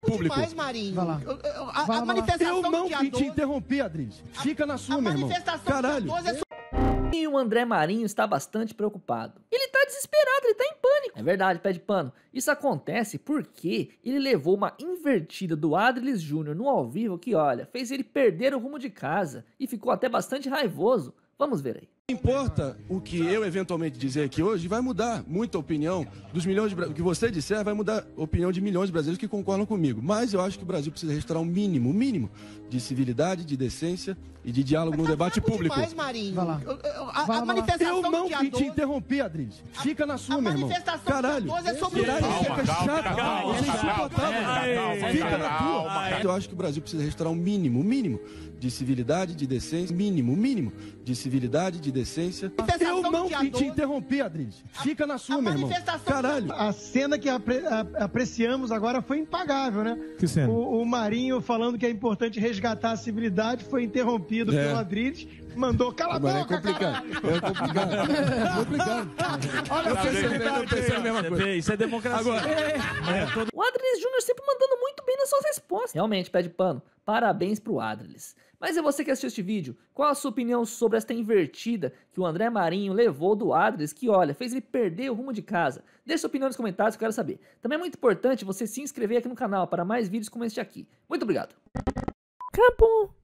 público. Demais, Marinho. Vai lá. Eu, a, vai lá, manifestação Eu não que te interrompi, Adris. Fica na sua, a, manifestação meu irmão. Caralho. É E o André Marinho está bastante preocupado. Ele está desesperado, ele está em pânico. É verdade, pé de pano. Isso acontece porque ele levou uma invertida do Adriles Júnior no ao vivo que, olha, fez ele perder o rumo de casa e ficou até bastante raivoso. Vamos ver aí. Não importa o que eu eventualmente dizer aqui hoje, vai mudar muito a opinião dos milhões de O que você disser vai mudar a opinião de milhões de brasileiros que concordam comigo. Mas eu acho que o Brasil precisa restaurar um mínimo, um mínimo de civilidade, de decência e de diálogo no tá debate público. Demais, Marinho. Vai lá. A, a, vai, a manifestação eu não que te interrompi, Adris. Fica na sua, a meu irmão. Caralho. É sobre é calma, calma, é calma, calma, calma, calma, calma, calma, calma, calma, calma, calma, Fica na tua. Mas... Ah, é? Eu acho que o Brasil precisa restaurar um mínimo, mínimo de civilidade, de decência, mínimo, mínimo de civilidade, de decência. Eu não te, te interrompi, Adri, Fica na sua, a meu irmão. Caralho. A cena que apre, a, apreciamos agora foi impagável, né? Que cena? O, o, Marinho falando que é importante resgatar a civilidade foi interrompido é. pelo Adriles. Mandou, cala a é boca, é complicado. É complicado. É complicado. Olha, eu pensei, a mesma coisa. Isso é democracia. Agora, é. É. O Adri Júnior sempre mandando muito nas suas respostas. Realmente, pede pano. Parabéns pro Adriles. Mas é você que assistiu este vídeo. Qual a sua opinião sobre esta invertida que o André Marinho levou do Adriles, que olha, fez ele perder o rumo de casa? Deixe sua opinião nos comentários que eu quero saber. Também é muito importante você se inscrever aqui no canal para mais vídeos como este aqui. Muito obrigado. Acabou.